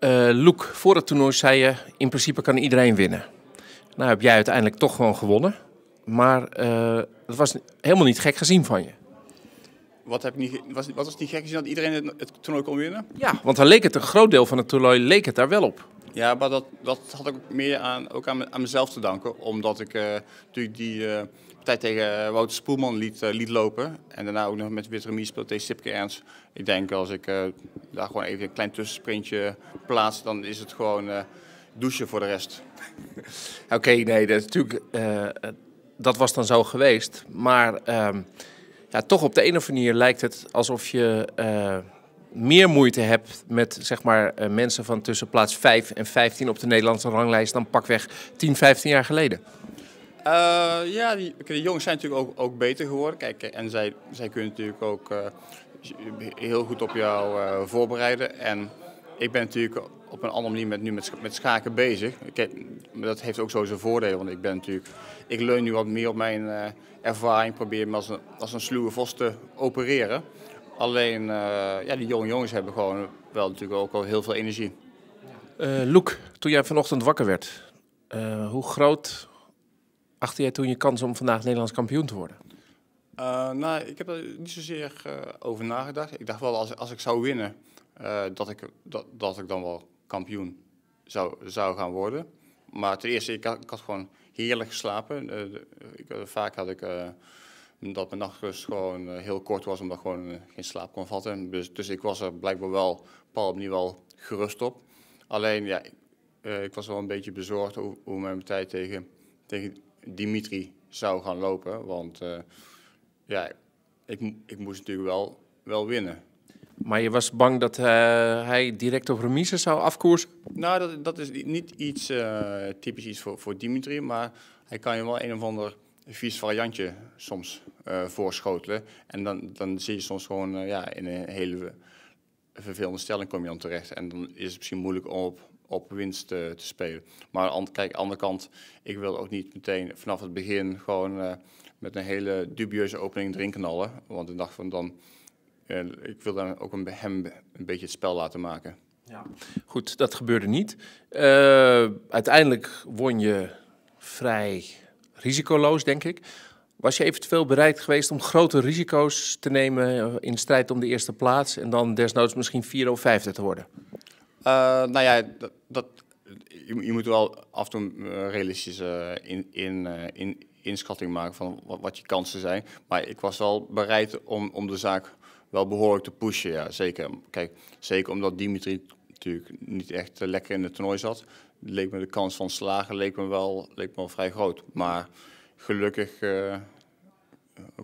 Uh, eh, Loek, voor het toernooi zei je, in principe kan iedereen winnen. Nou heb jij uiteindelijk toch gewoon gewonnen. Maar uh, eh, dat was helemaal niet gek gezien van je. Wat, heb niet, was, wat was niet gek gezien dat iedereen het, toernooi kon winnen? Ja, want dan leek het, een groot deel van het toernooi leek het daar wel op. Ja, maar dat, dat had ik meer aan, ook aan, mezelf te danken. Omdat ik eh, natuurlijk die partij tegen Wouter Spoelman liet, eh, liet lopen. En daarna ook nog met Wit speelde tegen Sipke Ernst. Ik denk als ik eh, daar gewoon even een klein tussensprintje plaats, dan is het gewoon eh, douchen voor de rest. Oké, nee, dat, natuurlijk, dat was dan zo geweest. Maar ehm, ja, toch op de ene of andere manier lijkt het alsof je meer moeite hebt met zeg maar, mensen van tussen plaats 5 en 15 op de Nederlandse ranglijst dan pakweg 10, 15 jaar geleden. Eh, ja, die, de jongens zijn natuurlijk ook, ook beter geworden. Kijk, en zij, zij kunnen natuurlijk ook eh, heel goed op jou eh, voorbereiden. En ik ben natuurlijk op een andere manier met, nu met, met schaken bezig. Kijk, dat heeft ook zo zijn voordelen, want ik ben natuurlijk... Ik leun nu wat meer op mijn ervaring, probeer me als een, als een sluwe vos te opereren. Alleen, ja, die jonge jongens hebben gewoon wel natuurlijk ook al heel veel energie. Loek, toen jij vanochtend wakker werd, hoe groot achter jij toen je kans om vandaag Nederlands kampioen te worden? Uh, nou, ik heb er niet zozeer eh, over nagedacht. Ik dacht wel, als, als ik zou winnen, eh, dat, ik, dat, dat ik dan wel kampioen zou, zou gaan worden. Maar ten eerste, ik had, gewoon heerlijk geslapen. ik, vaak had ik dat mijn nachtrust gewoon heel kort was, omdat ik gewoon geen slaap kon vatten. Dus, dus, ik was er blijkbaar wel, Paul opnieuw wel gerust op. Alleen, ja, ik, ik was wel een beetje bezorgd over, mijn tijd tegen, tegen Dimitri zou gaan lopen. Want eh, ja, ik, ik moest natuurlijk wel, wel winnen. Maar je was bang dat eh, hij direct op remise zou afkoersen? Nou, dat, dat is niet iets uh, typisch iets voor, voor Dimitri. Maar hij kan je wel een of ander vies variantje soms voorschotelen. En dan, dan zie je soms gewoon ja, in een hele vervelende stelling kom je dan terecht. En dan is het misschien moeilijk om op op winst eh, te spelen. Maar kijk, aan de andere kant, ik wil ook niet meteen vanaf het begin gewoon eh, met een hele dubieuze opening drinken knallen. Want ik dacht van dan, eh, ik wil dan ook een, hem een beetje het spel laten maken. Ja. Goed, dat gebeurde niet. uiteindelijk won je vrij risicoloos, denk ik. Was je eventueel bereid geweest om grote risico's te nemen in strijd om de eerste plaats en dan desnoods misschien 4 of vijfde te worden? Eh, nou ja, dat, dat je, je, moet wel af en toe eh, realistische eh, in, in, inschatting maken van wat, je kansen zijn. Maar ik was wel bereid om, om de zaak wel behoorlijk te pushen, ja, zeker. Kijk, zeker omdat Dimitri natuurlijk niet echt lekker in het toernooi zat, leek me de kans van slagen leek me wel, leek me wel vrij groot. Maar gelukkig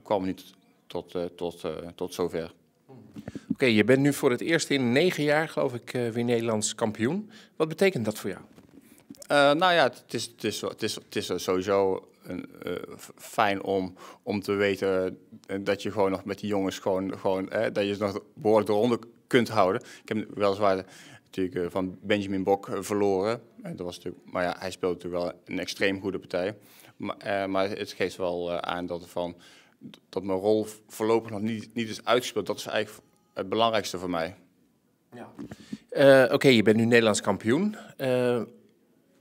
kwam het niet tot, uh, tot, uh, tot zover. Hmm. Oké, je bent nu voor het eerst in negen jaar, geloof ik, eh, weer Nederlands kampioen. Wat betekent dat voor jou? Eh, nou ja, het is, het is, het is, het is sowieso een, eh, fijn om, om te weten dat je gewoon nog met die jongens gewoon, gewoon dat je nog behoorlijk eronder kunt houden. Ik heb weliswaar natuurlijk van Benjamin Bok verloren. dat was natuurlijk, maar ja, hij speelde natuurlijk wel een extreem goede partij. Maar, maar het geeft wel aan dat, van, dat mijn rol voorlopig nog niet, niet is uitgespeeld. Dat is eigenlijk het belangrijkste voor mij. Ja. Eh, oké, je bent nu Nederlands kampioen. Eh,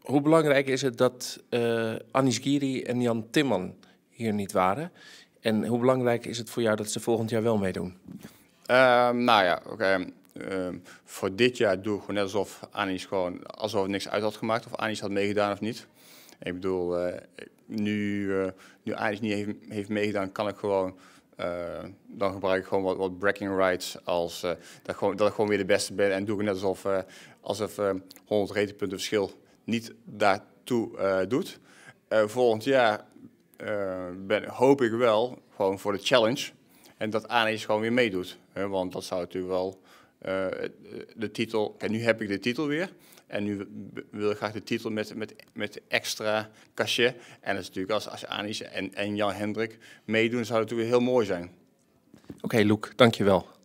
hoe belangrijk is het dat uh, Anis Giri en Jan Timman hier niet waren? En hoe belangrijk is het voor jou dat ze volgend jaar wel meedoen? Ehm, nou ja, oké. Ehm, ehm, voor dit jaar doe ik gewoon net alsof Anis gewoon alsof het niks uit had gemaakt. Of Anis had meegedaan of niet. Ik bedoel, nu, uh, nu Anis niet heeft, heeft meegedaan, kan ik gewoon eh, dan gebruik ik gewoon wat, wat bragging rights. Als, eh, dat, gewoon, dat ik gewoon weer de beste ben. En doe ik net alsof, uh, alsof 100 retenpunten verschil niet daartoe doet. volgend jaar ben, hoop ik wel gewoon voor de challenge. En dat Anis gewoon weer meedoet. Hè? Want dat zou natuurlijk wel de titel. En nu heb ik de titel weer. En nu wil ik graag de titel met, met, met extra cachet. En dat is natuurlijk als, als Anis en, en Jan Hendrik meedoen, zou het natuurlijk heel mooi zijn. Oké, okay, Loek, dankjewel.